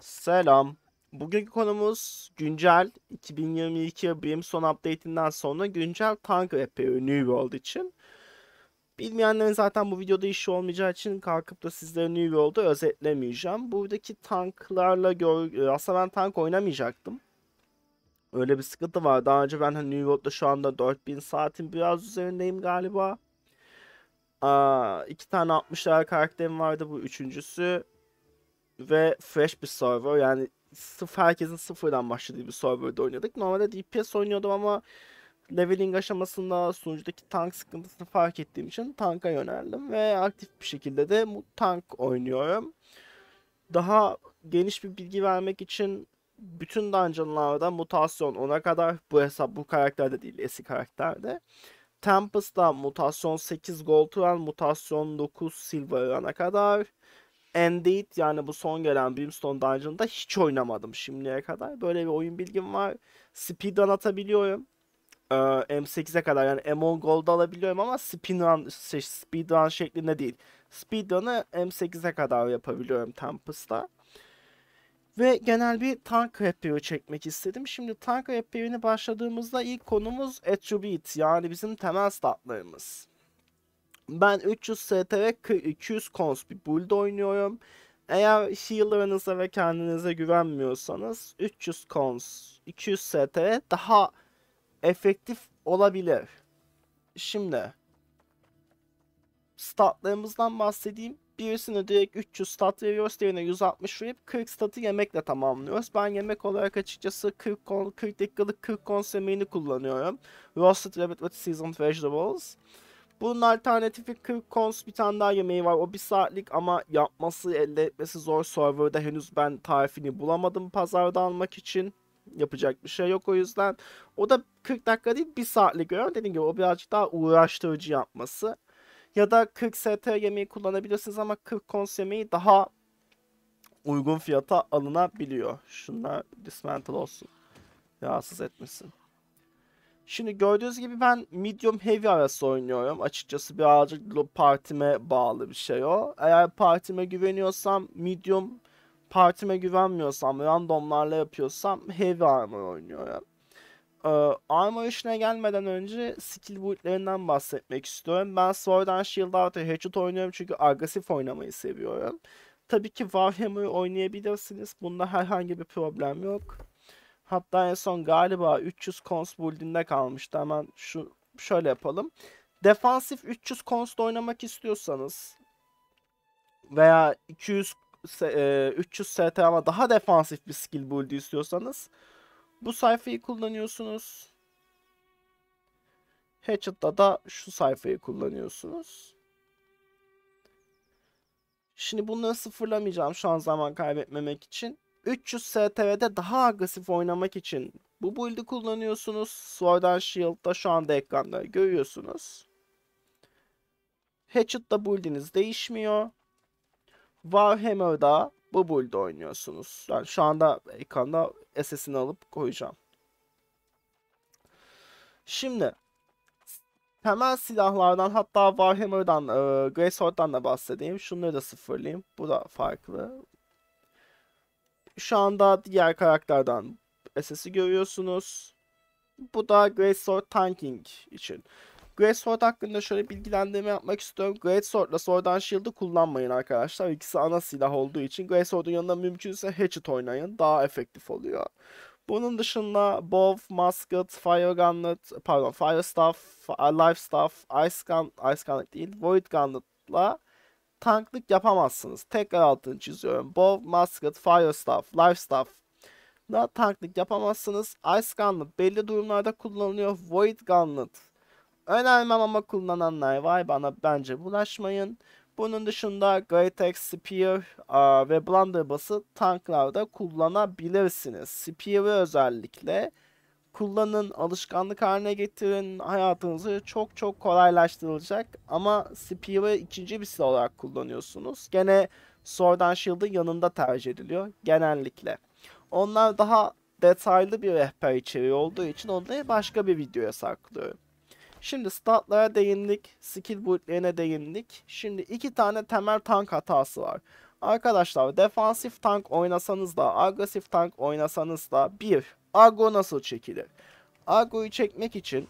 Selam. Bugünkü konumuz güncel 2022 BIM son update'inden sonra güncel tank rap New World için. Bilmeyenlerin zaten bu videoda işi olmayacağı için kalkıp da sizlere New World'u özetlemeyeceğim. Buradaki tanklarla gör... E, aslında ben tank oynamayacaktım. Öyle bir sıkıntı var. Daha önce ben hani New World'da şu anda 4000 saatin biraz üzerindeyim galiba. Aa, iki tane 60'lar karakterim vardı bu üçüncüsü ve fresh bir server yani sıf herkesin sıfırdan başladığı bir serverde oynadık. Normalde DPS oynuyordum ama leveling aşamasında sunucudaki tank sıkıntısını fark ettiğim için tanka yöneldim ve aktif bir şekilde de tank oynuyorum. Daha geniş bir bilgi vermek için bütün dungeonlarda mutasyon ona kadar bu hesap bu karakterde değil eski karakterde. Tempest'da mutasyon 8 gold run, mutasyon 9 silver run'a kadar. Indeed yani bu son gelen Brimstone Dungeon'da hiç oynamadım şimdiye kadar. Böyle bir oyun bilgim var. Speedrun atabiliyorum. Ee, M8'e kadar yani M1 Among Gold'da alabiliyorum ama speedrun, şey, speedrun şeklinde değil. Speedrun'ı M8'e kadar yapabiliyorum Tempest'ta. Ve genel bir tank rapiyi çekmek istedim. Şimdi tank rapiyini başladığımızda ilk konumuz attribute yani bizim temel statlarımız. Ben 300 ST 200 cons bir build oynuyorum. Eğer healer'ınıza ve kendinize güvenmiyorsanız 300 cons, 200 ST daha efektif olabilir. Şimdi statlarımızdan bahsedeyim. Birisine direkt 300 stat veriyoruz, diğerine 160 verip 40 statı yemekle tamamlıyoruz. Ben yemek olarak açıkçası 40, kon, 40 dakikalık 40 kons yemeğini kullanıyorum. Roasted Rabbit with Seasoned Vegetables. Bunun alternatifi 40 cons bir tane daha yemeği var. O bir saatlik ama yapması elde etmesi zor. Server'da henüz ben tarifini bulamadım pazarda almak için. Yapacak bir şey yok o yüzden. O da 40 dakika değil bir saatlik öyle. Dediğim gibi o birazcık daha uğraştırıcı yapması. Ya da 40 ST yemeği kullanabilirsiniz ama 40 cons yemeği daha uygun fiyata alınabiliyor. Şunlar dismantle olsun. Rahatsız etmesin. Şimdi gördüğünüz gibi ben medium heavy arası oynuyorum. Açıkçası birazcık partime bağlı bir şey o. Eğer partime güveniyorsam medium, partime güvenmiyorsam, randomlarla yapıyorsam heavy armor oynuyorum. Ee, armor işine gelmeden önce skill boyutlerinden bahsetmek istiyorum. Ben Sword and Shield artı Hatchet oynuyorum çünkü agresif oynamayı seviyorum. Tabii ki Warhammer'ı oynayabilirsiniz. Bunda herhangi bir problem yok. Hatta en son galiba 300 cons build'inde kalmıştı. Hemen şu şöyle yapalım. Defansif 300 cons'da oynamak istiyorsanız veya 200 300 ST ama daha defansif bir skill build istiyorsanız bu sayfayı kullanıyorsunuz. Hatchet'ta da şu sayfayı kullanıyorsunuz. Şimdi bunları sıfırlamayacağım şu an zaman kaybetmemek için. 300 STV'de daha agresif oynamak için bu build'i kullanıyorsunuz. Sword and Shield'da şu anda ekranda görüyorsunuz. Hatchet'da build'iniz değişmiyor. Warhammer'da bu build'i oynuyorsunuz. Yani şu anda ekranda SS'ini alıp koyacağım. Şimdi temel silahlardan hatta Warhammer'dan, e, Greysword'dan da bahsedeyim. Şunları da sıfırlayayım. Bu da farklı. Şu anda diğer karakterden SS'i görüyorsunuz. Bu da Great Sword Tanking için. Great Sword hakkında şöyle bilgilendirme yapmak istiyorum. Great Sword ile Sword and Shield'ı kullanmayın arkadaşlar. İkisi ana silah olduğu için Great Sword'un yanında mümkünse Hatchet oynayın. Daha efektif oluyor. Bunun dışında Bow, Musket, Fire Gunlet, pardon Fire Staff, Life Staff, Ice Gun, Ice Gunlet değil, Void Gunlet'la tanklık yapamazsınız. Tekrar altını çiziyorum. Bow, musket, fire staff, life staff da tanklık yapamazsınız. Ice Gunlet belli durumlarda kullanılıyor. Void Gunlet önermem ama kullananlar var. Bana bence bulaşmayın. Bunun dışında Greytex, Spear uh, ve Blunderbuss'ı tanklarda kullanabilirsiniz. Spear'ı özellikle kullanın, alışkanlık haline getirin. Hayatınızı çok çok kolaylaştırılacak. Ama Spear'ı ikinci bir silah olarak kullanıyorsunuz. Gene Sword and Shield'ın yanında tercih ediliyor genellikle. Onlar daha detaylı bir rehber içeriği olduğu için onları başka bir videoya saklıyorum. Şimdi statlara değindik, skill bootlerine değindik. Şimdi iki tane temel tank hatası var. Arkadaşlar defansif tank oynasanız da agresif tank oynasanız da bir Argo nasıl çekilir? Argo'yu çekmek için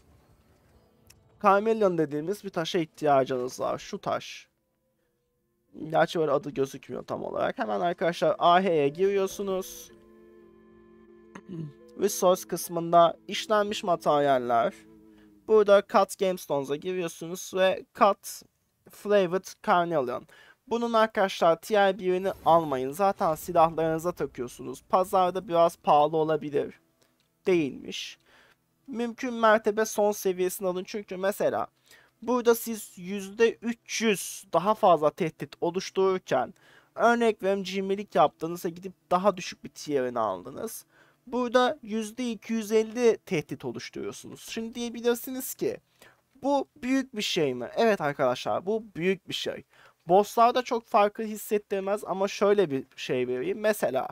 Carmelion dediğimiz bir taşa ihtiyacınız var. Şu taş. Gerçi böyle adı gözükmüyor tam olarak. Hemen arkadaşlar AH'ye giriyorsunuz. Resource kısmında işlenmiş materyaller. Burada Cut gemstones'a giriyorsunuz ve Cut Flavored Carnelian. Bunun arkadaşlar tier birini almayın. Zaten silahlarınıza takıyorsunuz. Pazarda biraz pahalı olabilir değilmiş. Mümkün mertebe son seviyesini alın. Çünkü mesela burada siz %300 daha fazla tehdit oluştururken örnek veriyorum cimrilik yaptığınızda gidip daha düşük bir tier'ini aldınız. Burada %250 tehdit oluşturuyorsunuz. Şimdi diyebilirsiniz ki bu büyük bir şey mi? Evet arkadaşlar bu büyük bir şey. Bosslarda çok farkı hissettirmez ama şöyle bir şey vereyim. Mesela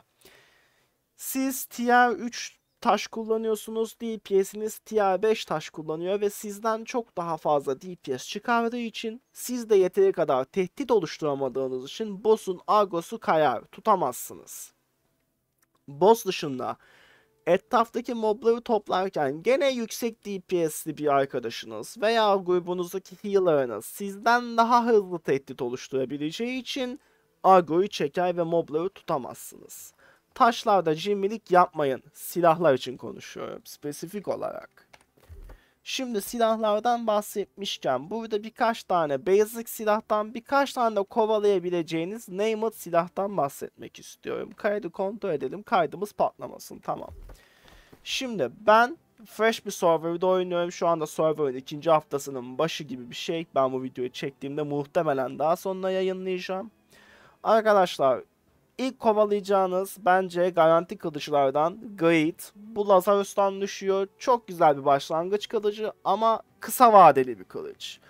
siz tier 3 taş kullanıyorsunuz. DPS'iniz TR5 taş kullanıyor ve sizden çok daha fazla DPS çıkardığı için siz de yeteri kadar tehdit oluşturamadığınız için boss'un agosu kayar. Tutamazsınız. Boss dışında etraftaki mobları toplarken gene yüksek DPS'li bir arkadaşınız veya grubunuzdaki healer'ınız sizden daha hızlı tehdit oluşturabileceği için Argo'yu çeker ve mobları tutamazsınız. Taşlarda cimrilik yapmayın. Silahlar için konuşuyorum spesifik olarak. Şimdi silahlardan bahsetmişken burada birkaç tane basic silahtan birkaç tane de kovalayabileceğiniz named silahtan bahsetmek istiyorum. Kaydı kontrol edelim kaydımız patlamasın tamam. Şimdi ben fresh bir serverda oynuyorum. Şu anda serverın ikinci haftasının başı gibi bir şey. Ben bu videoyu çektiğimde muhtemelen daha sonuna yayınlayacağım. Arkadaşlar İlk kovalayacağınız bence garanti kılıçlardan Gait. Bu Lazarus'tan düşüyor. Çok güzel bir başlangıç kılıcı ama kısa vadeli bir kılıç.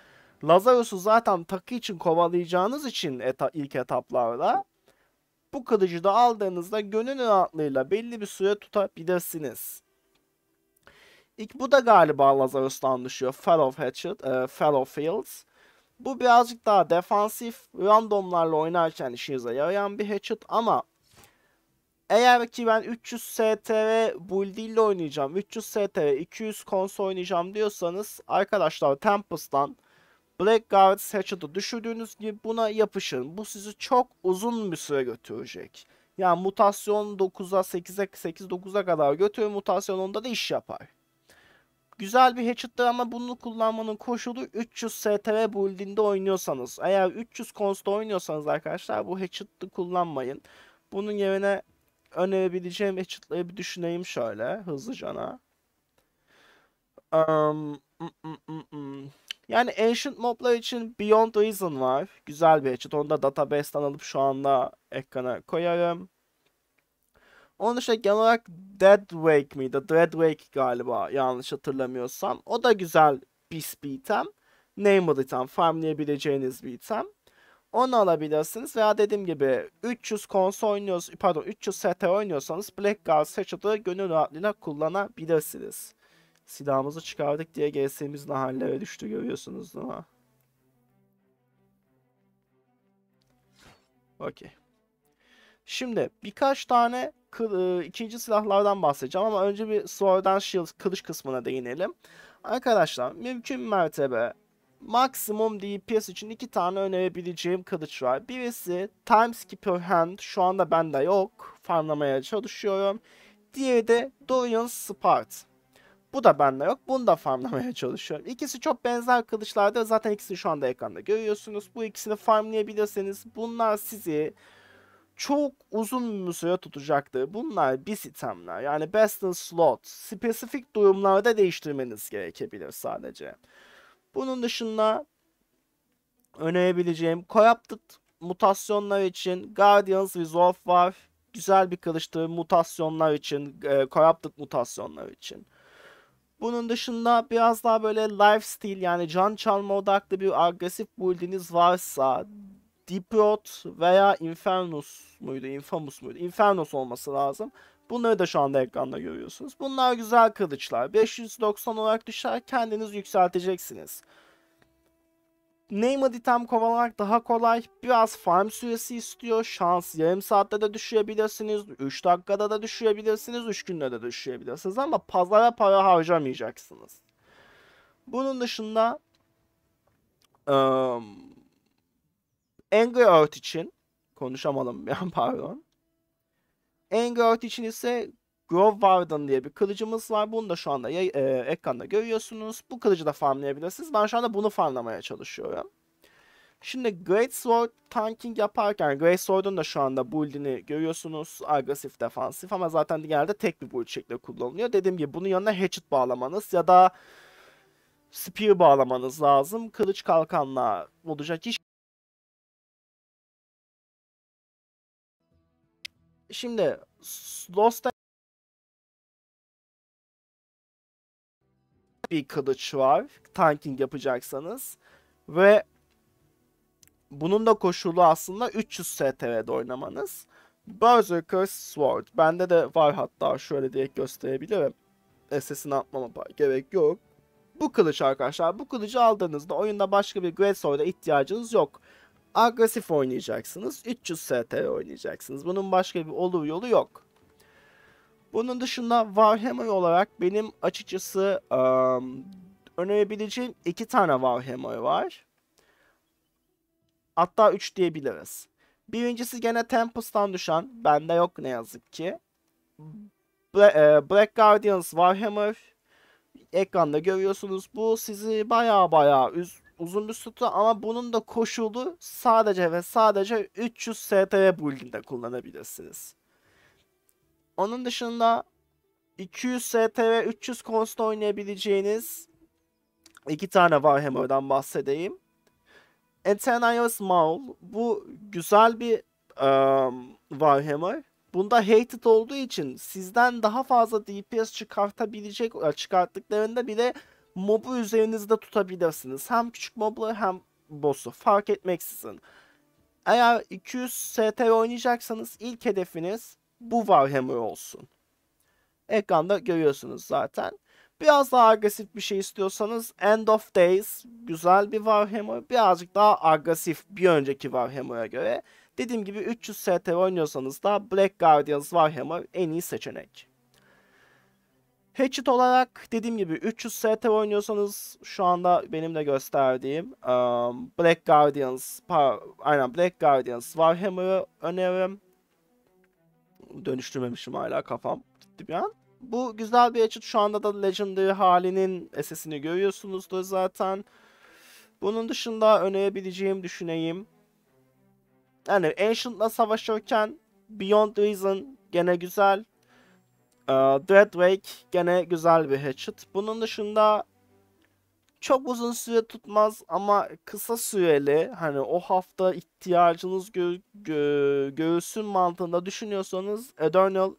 Lazarus'u zaten takı için kovalayacağınız için eta ilk etaplarda bu kılıcı da aldığınızda gönül rahatlığıyla belli bir süre tutabilirsiniz. İlk bu da galiba Lazarus'tan düşüyor. Fellow Hatchet, e, Fellow Fields. Bu birazcık daha defansif randomlarla oynarken işinize yarayan bir hatchet ama eğer ki ben 300 STR build ile oynayacağım, 300 STR 200 konsol oynayacağım diyorsanız arkadaşlar Tempest'tan Blackguard Hatchet'ı düşürdüğünüz gibi buna yapışın. Bu sizi çok uzun bir süre götürecek. Yani mutasyon 9'a 8'e 8-9'a kadar götürür. Mutasyon 10'da da iş yapar. Güzel bir hatchet'tır ama bunu kullanmanın koşulu 300 STR build'inde oynuyorsanız. Eğer 300 consta oynuyorsanız arkadaşlar bu hatchet'ı kullanmayın. Bunun yerine önerebileceğim hatchet'ları bir düşüneyim şöyle hızlıcana. Um, mm, mm, mm, mm. Yani Ancient moblar için Beyond Reason var. Güzel bir hatchet. Onu da database'den alıp şu anda ekrana koyarım. Onun dışında şey, genel olarak Dead Wake miydi? Dead Wake galiba yanlış hatırlamıyorsam. O da güzel bir item. Named item. Farmlayabileceğiniz bir item. Onu alabilirsiniz veya dediğim gibi 300 konsol oynuyoruz, pardon 300 ST oynuyorsanız Black Guard Satchel'ı gönül rahatlığıyla kullanabilirsiniz. Silahımızı çıkardık diye GS'imiz ne hallere düştü görüyorsunuz değil mi? Okey. Şimdi birkaç tane kı, e, ikinci silahlardan bahsedeceğim ama önce bir Sword and Shield kılıç kısmına değinelim. Arkadaşlar mümkün mertebe maksimum DPS için iki tane önerebileceğim kılıç var. Birisi Time Hand şu anda bende yok. Farmlamaya çalışıyorum. Diğeri de Dorian Spart. Bu da bende yok. Bunu da farmlamaya çalışıyorum. İkisi çok benzer kılıçlardır Zaten ikisini şu anda ekranda görüyorsunuz. Bu ikisini farmlayabilirseniz bunlar sizi çok uzun bir süre tutacaktır. Bunlar bir sistemler. Yani best in slot. Spesifik durumlarda değiştirmeniz gerekebilir sadece. Bunun dışında önerebileceğim Corrupted mutasyonlar için Guardians Resolve var. Güzel bir karıştırı mutasyonlar için, e, Corrupted mutasyonlar için. Bunun dışında biraz daha böyle lifestyle yani can çalma odaklı bir agresif build'iniz varsa Deep Road veya Infernus muydu? Infamous muydu? Infernus olması lazım. Bunları da şu anda ekranda görüyorsunuz. Bunlar güzel kılıçlar. 590 olarak düşer kendiniz yükselteceksiniz. Named item kovalamak daha kolay. Biraz farm süresi istiyor. Şans yarım saatte de düşürebilirsiniz. 3 dakikada da düşürebilirsiniz. 3 günde de düşürebilirsiniz. Ama pazara para harcamayacaksınız. Bunun dışında ıı, Angry Earth için konuşamadım ben pardon. Angry Earth için ise Grove Warden diye bir kılıcımız var. Bunu da şu anda e, ekranda görüyorsunuz. Bu kılıcı da farmlayabilirsiniz. Ben şu anda bunu farmlamaya çalışıyorum. Şimdi Great Sword tanking yaparken Great Sword'un da şu anda build'ini görüyorsunuz. Agresif, defansif ama zaten genelde tek bir build şekli kullanılıyor. Dediğim gibi bunun yanına hatchet bağlamanız ya da spear bağlamanız lazım. Kılıç kalkanla olacak iş Şimdi Lost bir kılıç var. Tanking yapacaksanız. Ve bunun da koşulu aslında 300 STV'de oynamanız. Berserker Sword. Bende de var hatta şöyle direkt gösterebilirim. SS'ini atmama gerek yok. Bu kılıç arkadaşlar. Bu kılıcı aldığınızda oyunda başka bir Greatsword'a ihtiyacınız yok agresif oynayacaksınız. 300 STR oynayacaksınız. Bunun başka bir olur yolu yok. Bunun dışında Warhammer olarak benim açıkçası um, önerebileceğim iki tane Warhammer var. Hatta üç diyebiliriz. Birincisi gene Tempest'tan düşen. Bende yok ne yazık ki. Bla Black Guardians Warhammer. Ekranda görüyorsunuz. Bu sizi baya baya üz uzun bir sütü ama bunun da koşulu sadece ve sadece 300 STV build'inde kullanabilirsiniz. Onun dışında 200 STV 300 constant oynayabileceğiniz iki tane Warhammer'dan bahsedeyim. Eternius Maul bu güzel bir um, Warhammer. Bunda hated olduğu için sizden daha fazla DPS çıkartabilecek çıkarttıklarında bile mobu üzerinizde tutabilirsiniz. Hem küçük mobları hem boss'u fark etmeksizin. Eğer 200 STR oynayacaksanız ilk hedefiniz bu Warhammer olsun. Ekranda görüyorsunuz zaten. Biraz daha agresif bir şey istiyorsanız End of Days güzel bir Warhammer. Birazcık daha agresif bir önceki Warhammer'a göre. Dediğim gibi 300 STR oynuyorsanız da Black Guardians Warhammer en iyi seçenek. Hatchet olarak dediğim gibi 300 ST oynuyorsanız şu anda benim de gösterdiğim um, Black Guardians aynen Black Guardians Warhammer'ı öneririm. Dönüştürmemişim hala kafam gitti Bu güzel bir hatchet şu anda da Legendary halinin sesini görüyorsunuzdur zaten. Bunun dışında önerebileceğim düşüneyim. Yani Ancient'la savaşırken Beyond Reason gene güzel. Ee, Dreadwake gene güzel bir hatchet. Bunun dışında çok uzun süre tutmaz ama kısa süreli hani o hafta ihtiyacınız gö gö göğsün mantığında düşünüyorsanız Eternal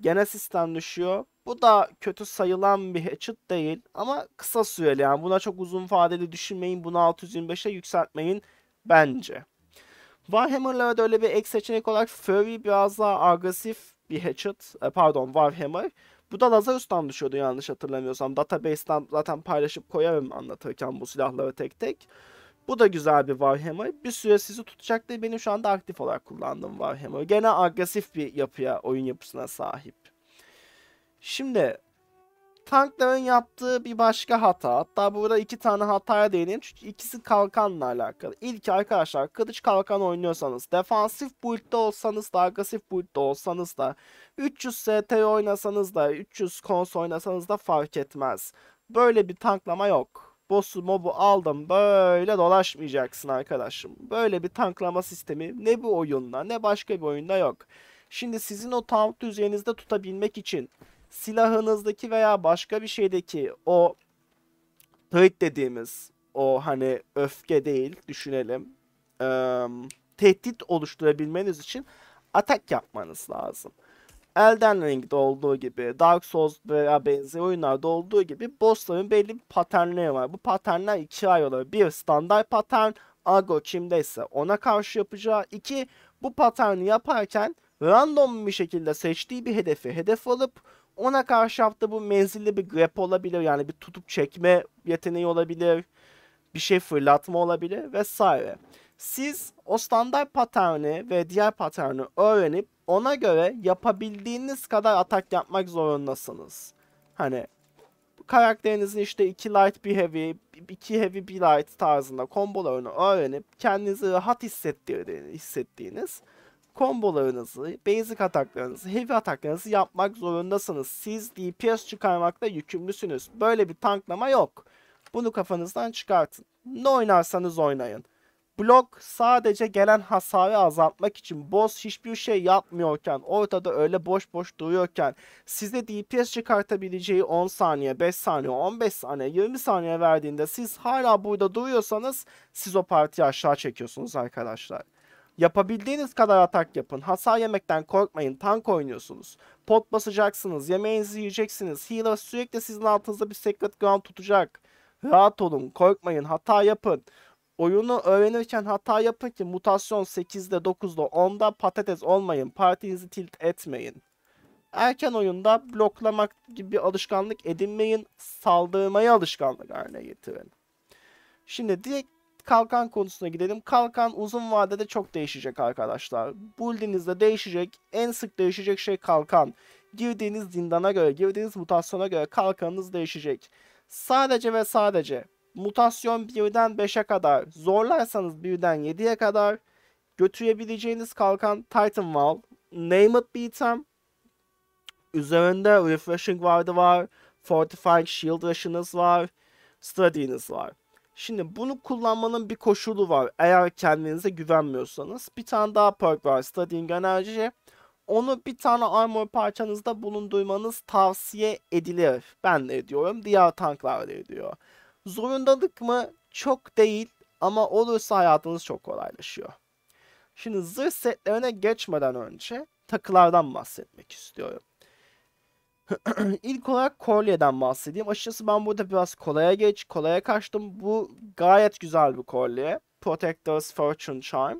gene sistem düşüyor. Bu da kötü sayılan bir hatchet değil ama kısa süreli yani buna çok uzun vadeli düşünmeyin bunu 625'e yükseltmeyin bence. Warhammer'lara da öyle bir ek seçenek olarak Fury biraz daha agresif bir hatchet, e, pardon Warhammer. Bu da Lazarus'tan düşüyordu yanlış hatırlamıyorsam. Database'den zaten paylaşıp koyarım anlatırken bu silahları tek tek. Bu da güzel bir Warhammer. Bir süre sizi tutacak diye benim şu anda aktif olarak kullandığım Warhammer. Gene agresif bir yapıya, oyun yapısına sahip. Şimdi tankların yaptığı bir başka hata. Hatta burada iki tane hataya değinelim. Çünkü ikisi kalkanla alakalı. İlki arkadaşlar kılıç kalkan oynuyorsanız, defansif build'de olsanız da, agresif build'de olsanız da, 300 ST oynasanız da, 300 kons oynasanız da fark etmez. Böyle bir tanklama yok. Boss'u mobu aldım böyle dolaşmayacaksın arkadaşım. Böyle bir tanklama sistemi ne bu oyunda ne başka bir oyunda yok. Şimdi sizin o taunt düzeyinizde tutabilmek için silahınızdaki veya başka bir şeydeki o tığit dediğimiz o hani öfke değil düşünelim e, tehdit oluşturabilmeniz için atak yapmanız lazım. Elden Ring'de olduğu gibi, Dark Souls veya benzeri oyunlarda olduğu gibi bossların belli bir paternleri var. Bu paternler ikiye ayrılıyor. Bir, standart patern, agro kimdeyse ona karşı yapacağı. iki bu paterni yaparken random bir şekilde seçtiği bir hedefi hedef alıp ona karşı yaptığı bu menzilli bir grab olabilir. Yani bir tutup çekme yeteneği olabilir. Bir şey fırlatma olabilir vesaire. Siz o standart paterni ve diğer paterni öğrenip ona göre yapabildiğiniz kadar atak yapmak zorundasınız. Hani karakterinizin işte iki light bir heavy, iki heavy bir light tarzında kombolarını öğrenip kendinizi rahat hissettirdiğiniz, hissettiğiniz kombolarınızı, basic ataklarınızı, heavy ataklarınızı yapmak zorundasınız. Siz DPS çıkarmakla yükümlüsünüz. Böyle bir tanklama yok. Bunu kafanızdan çıkartın. Ne oynarsanız oynayın. Blok sadece gelen hasarı azaltmak için boss hiçbir şey yapmıyorken ortada öyle boş boş duruyorken size DPS çıkartabileceği 10 saniye, 5 saniye, 15 saniye, 20 saniye verdiğinde siz hala burada duruyorsanız siz o partiyi aşağı çekiyorsunuz arkadaşlar. Yapabildiğiniz kadar atak yapın. Hasar yemekten korkmayın. Tank oynuyorsunuz. Pot basacaksınız. Yemeğinizi yiyeceksiniz. Healer sürekli sizin altınızda bir secret ground tutacak. Rahat olun. Korkmayın. Hata yapın. Oyunu öğrenirken hata yapın ki mutasyon 8'de 9'da 10'da patates olmayın. Partinizi tilt etmeyin. Erken oyunda bloklamak gibi bir alışkanlık edinmeyin. Saldırmayı alışkanlık haline getirin. Şimdi direkt kalkan konusuna gidelim. Kalkan uzun vadede çok değişecek arkadaşlar. Buildinizde değişecek. En sık değişecek şey kalkan. Girdiğiniz zindana göre, girdiğiniz mutasyona göre kalkanınız değişecek. Sadece ve sadece mutasyon 1'den 5'e kadar, zorlarsanız 1'den 7'ye kadar götürebileceğiniz kalkan Titan Wall, Name It Beatem, üzerinde Refreshing Guard'ı var, Fortifying Shield Rush'ınız var, Study'niz var. Şimdi bunu kullanmanın bir koşulu var. Eğer kendinize güvenmiyorsanız. Bir tane daha perk var. Studying Energy. Onu bir tane armor parçanızda bulundurmanız tavsiye edilir. Ben de ediyorum. Diğer tanklar da ediyor. Zorundalık mı? Çok değil. Ama olursa hayatınız çok kolaylaşıyor. Şimdi zırh setlerine geçmeden önce takılardan bahsetmek istiyorum. İlk olarak kolyeden bahsedeyim. Açıkçası ben burada biraz kolaya geç, kolaya kaçtım. Bu gayet güzel bir kolye. Protector's Fortune Charm.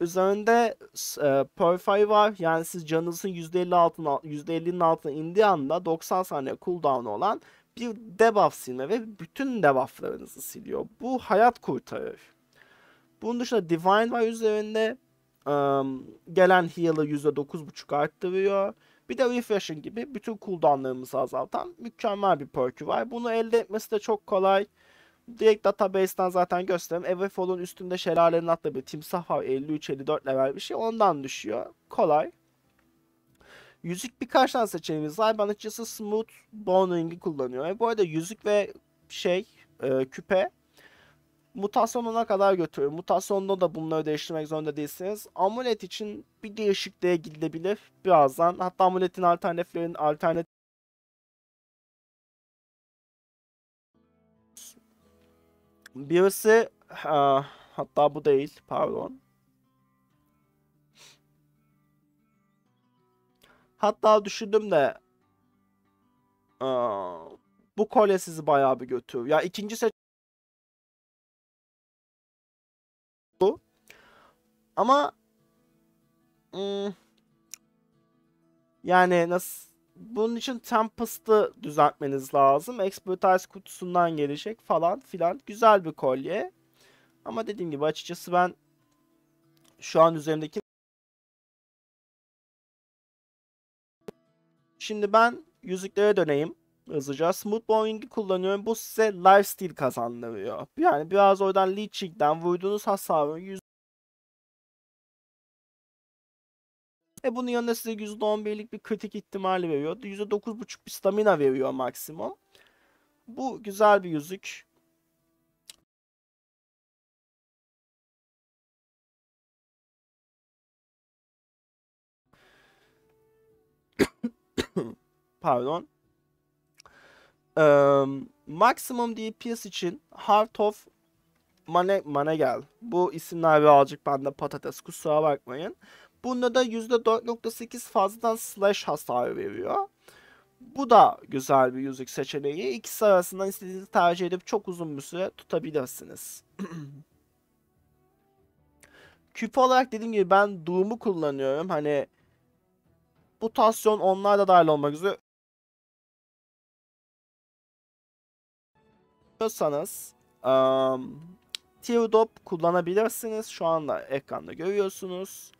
Üzerinde e, Purify var. Yani siz canınızın %50 altına, %50'nin altına indiği anda 90 saniye cooldown olan bir debuff silme ve bütün debufflarınızı siliyor. Bu hayat kurtarır. Bunun dışında Divine var üzerinde. Um, gelen heal'ı %9.5 arttırıyor. Bir de refreshin gibi bütün cooldownlarımızı azaltan mükemmel bir perk'ü var. Bunu elde etmesi de çok kolay. Direkt database'den zaten gösterim. Everfall'un üstünde şelalenin atla bir timsah var. 53-54 level bir şey. Ondan düşüyor. Kolay. Yüzük birkaç tane seçeneğimiz var. Ben açıkçası Smooth Bone Ring'i kullanıyorum. E bu arada yüzük ve şey e, küpe mutasyonuna kadar götürür. Mutasyonda da bunları değiştirmek zorunda değilsiniz. Amulet için bir değişikliğe gidilebilir birazdan. Hatta amuletin alternatiflerin alternatif Birisi uh, hatta bu değil pardon. Hatta düşündüm de uh, bu kolye sizi bayağı bir götürür. Ya ikinci seç Ama hmm, yani nasıl bunun için Tempest'ı düzeltmeniz lazım. Expertise kutusundan gelecek falan filan. Güzel bir kolye. Ama dediğim gibi açıkçası ben şu an üzerimdeki Şimdi ben yüzüklere döneyim hızlıca. Smooth Bowling'i kullanıyorum. Bu size lifesteal kazandırıyor. Yani biraz oradan leeching'den vurduğunuz hasarın E bunun yanında size %11'lik bir kritik ihtimali veriyor. %9.5 bir stamina veriyor maksimum. Bu güzel bir yüzük. Pardon. Ee, maksimum DPS için Heart of Mane, Manegel. Bu isimler birazcık bende patates kusura bakmayın. Bunda da %4.8 fazladan slash hasar veriyor. Bu da güzel bir yüzük seçeneği. İkisi arasından istediğinizi tercih edip çok uzun bir süre tutabilirsiniz. Küpe olarak dediğim gibi ben Doom'u kullanıyorum. Hani mutasyon onlar da dahil olmak üzere. Diyorsanız um, Teardrop kullanabilirsiniz. Şu anda ekranda görüyorsunuz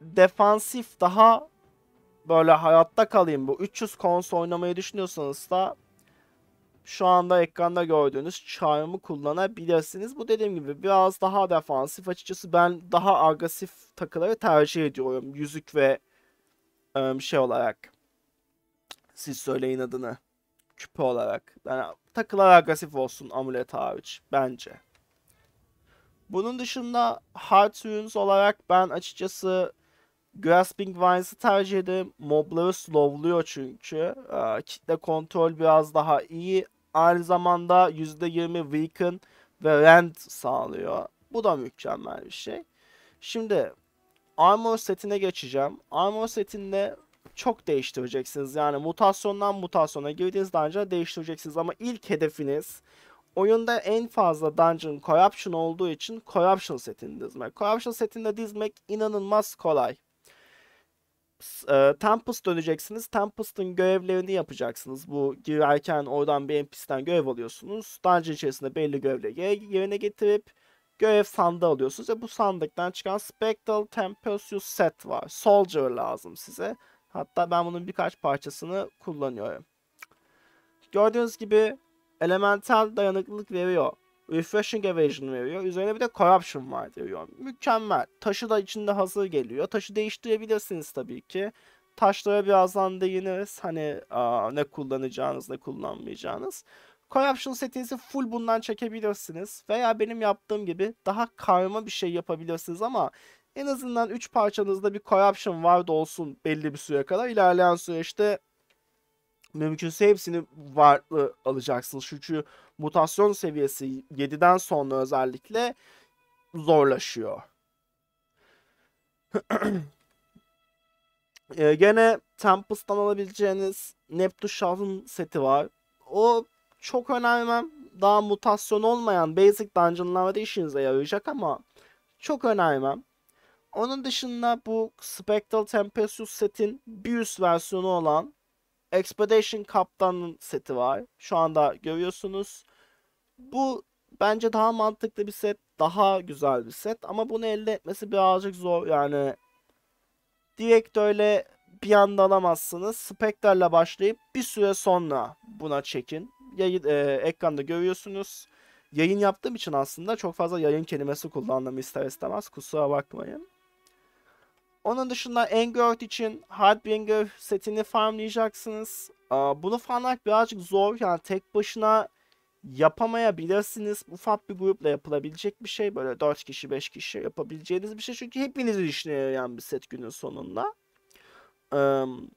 defansif daha böyle hayatta kalayım bu 300 kons oynamayı düşünüyorsanız da şu anda ekranda gördüğünüz charm'ı kullanabilirsiniz. Bu dediğim gibi biraz daha defansif. Açıkçası ben daha agresif takıları tercih ediyorum. Yüzük ve um, şey olarak. Siz söyleyin adını. Küpe olarak. Yani takılar agresif olsun amulet hariç bence. Bunun dışında Hard Runes olarak ben açıkçası Grasping Vines'ı tercih ederim. Mobları slowluyor çünkü. Ee, kitle kontrol biraz daha iyi. Aynı zamanda %20 weaken ve rend sağlıyor. Bu da mükemmel bir şey. Şimdi armor setine geçeceğim. Armor setinde çok değiştireceksiniz. Yani mutasyondan mutasyona girdiğiniz dungeon'a değiştireceksiniz. Ama ilk hedefiniz oyunda en fazla dungeon corruption olduğu için corruption setini dizmek. Corruption setinde dizmek inanılmaz kolay e, Tempest döneceksiniz. Tempest'ın görevlerini yapacaksınız. Bu girerken oradan bir NPC'den görev alıyorsunuz. Dungeon içerisinde belli görevleri yerine getirip görev sandığı alıyorsunuz. Ve bu sandıktan çıkan Spectral Tempestuous Set var. Soldier lazım size. Hatta ben bunun birkaç parçasını kullanıyorum. Gördüğünüz gibi elemental dayanıklılık veriyor refreshing evasion veriyor. Üzerine bir de corruption var diyor. Mükemmel. Taşı da içinde hazır geliyor. Taşı değiştirebilirsiniz tabii ki. Taşlara birazdan değiniriz. Hani aa, ne kullanacağınız ne kullanmayacağınız. Corruption setinizi full bundan çekebilirsiniz. Veya benim yaptığım gibi daha karma bir şey yapabilirsiniz ama en azından 3 parçanızda bir corruption var da olsun belli bir süre kadar. ilerleyen süreçte mümkünse hepsini varlı alacaksınız. Çünkü mutasyon seviyesi 7'den sonra özellikle zorlaşıyor. ee, gene Tempest'tan alabileceğiniz Neptune Shaft'ın seti var. O çok önemli. Daha mutasyon olmayan basic dungeonlarda işinize yarayacak ama çok önemli. Onun dışında bu Spectral Tempestus setin bir üst versiyonu olan Expedition Kaptan'ın seti var. Şu anda görüyorsunuz. Bu bence daha mantıklı bir set. Daha güzel bir set. Ama bunu elde etmesi birazcık zor. Yani direkt öyle bir anda alamazsınız. Spectre'la başlayıp bir süre sonra buna çekin. Yayın, e, ekranda görüyorsunuz. Yayın yaptığım için aslında çok fazla yayın kelimesi kullandım ister istemez. Kusura bakmayın. Onun dışında Engird için Hardbringer setini farmlayacaksınız. Bunu farmlamak birazcık zor. Yani tek başına yapamayabilirsiniz. Ufak bir grupla yapılabilecek bir şey. Böyle 4 kişi 5 kişi yapabileceğiniz bir şey. Çünkü hepinizi işine yarayan bir set günün sonunda. Um,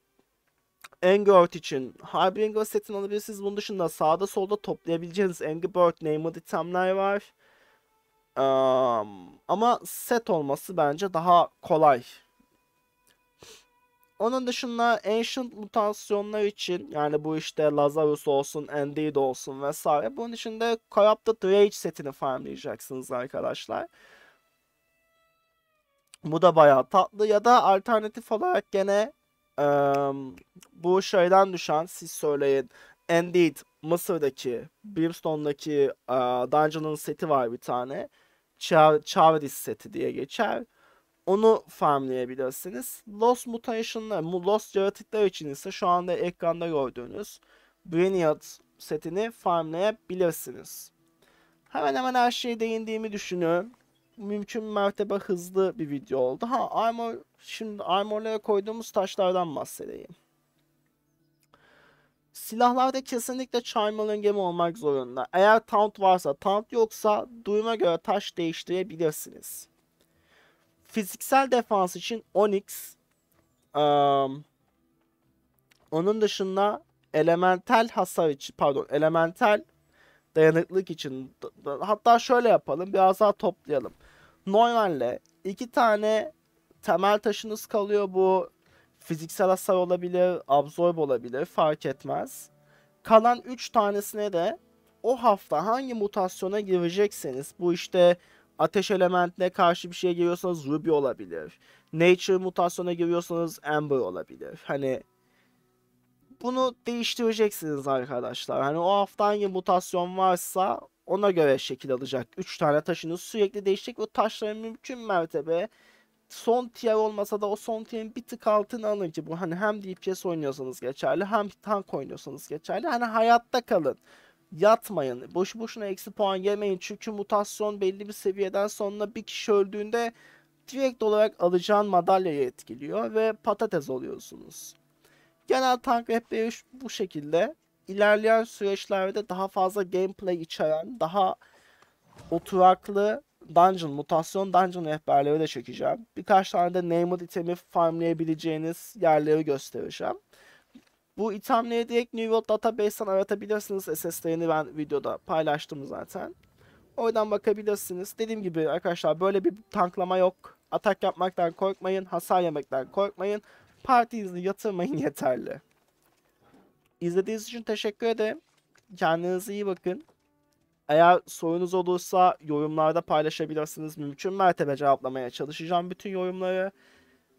Engird için Harbinger setini alabilirsiniz. Bunun dışında sağda solda toplayabileceğiniz Angry Bird Named itemler var. ama set olması bence daha kolay onun dışında Ancient mutasyonlar için yani bu işte Lazarus olsun, Endeed olsun vesaire. Bunun için de Corrupted Rage setini farmlayacaksınız arkadaşlar. Bu da bayağı tatlı ya da alternatif olarak gene e, bu şeyden düşen siz söyleyin. Endeed Mısır'daki Brimstone'daki e, Dungeon'ın seti var bir tane. Chav seti diye geçer onu farmlayabilirsiniz. Lost mutationlar, Lost yaratıklar için ise şu anda ekranda gördüğünüz Breniat setini farmlayabilirsiniz. Hemen hemen her şeye değindiğimi düşünüyorum. Mümkün mertebe hızlı bir video oldu. Ha armor, şimdi armorlara koyduğumuz taşlardan bahsedeyim. Silahlarda kesinlikle Charmal'ın gemi olmak zorunda. Eğer taunt varsa, taunt yoksa duyuma göre taş değiştirebilirsiniz. Fiziksel defans için Onyx. Um, onun dışında elemental hasar için pardon elemental dayanıklık için hatta şöyle yapalım biraz daha toplayalım. Neuman'le iki tane temel taşınız kalıyor bu fiziksel hasar olabilir, absorb olabilir fark etmez. Kalan 3 tanesine de o hafta hangi mutasyona girecekseniz bu işte Ateş elementine karşı bir şeye giriyorsanız Ruby olabilir. Nature mutasyona giriyorsanız Amber olabilir. Hani bunu değiştireceksiniz arkadaşlar. Hani o hafta hangi mutasyon varsa ona göre şekil alacak. 3 tane taşınız sürekli değişecek ve taşların mümkün mertebe son tier olmasa da o son tierin bir tık altını alın ki bu hani hem DPS oynuyorsanız geçerli hem tank oynuyorsanız geçerli. Hani hayatta kalın yatmayın. Boşu boşuna eksi puan yemeyin. Çünkü mutasyon belli bir seviyeden sonra bir kişi öldüğünde direkt olarak alacağın madalyayı etkiliyor ve patates oluyorsunuz. Genel tank rehberi bu şekilde. İlerleyen süreçlerde daha fazla gameplay içeren, daha oturaklı dungeon, mutasyon dungeon rehberleri de çekeceğim. Birkaç tane de named itemi farmlayabileceğiniz yerleri göstereceğim. Bu itemleri direkt New World Database'den aratabilirsiniz. SS'lerini ben videoda paylaştım zaten. Oradan bakabilirsiniz. Dediğim gibi arkadaşlar böyle bir tanklama yok. Atak yapmaktan korkmayın. Hasar yemekten korkmayın. Partinizi yatırmayın yeterli. İzlediğiniz için teşekkür ederim. Kendinize iyi bakın. Eğer sorunuz olursa yorumlarda paylaşabilirsiniz. Mümkün mertebe cevaplamaya çalışacağım bütün yorumları.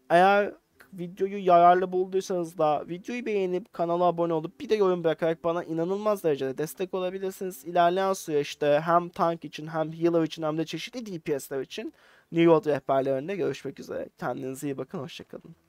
Eğer videoyu yararlı bulduysanız da videoyu beğenip kanala abone olup bir de yorum bırakarak bana inanılmaz derecede destek olabilirsiniz. İlerleyen süreçte hem tank için hem healer için hem de çeşitli DPS'ler için New World rehberlerinde görüşmek üzere. Kendinize iyi bakın, hoşçakalın.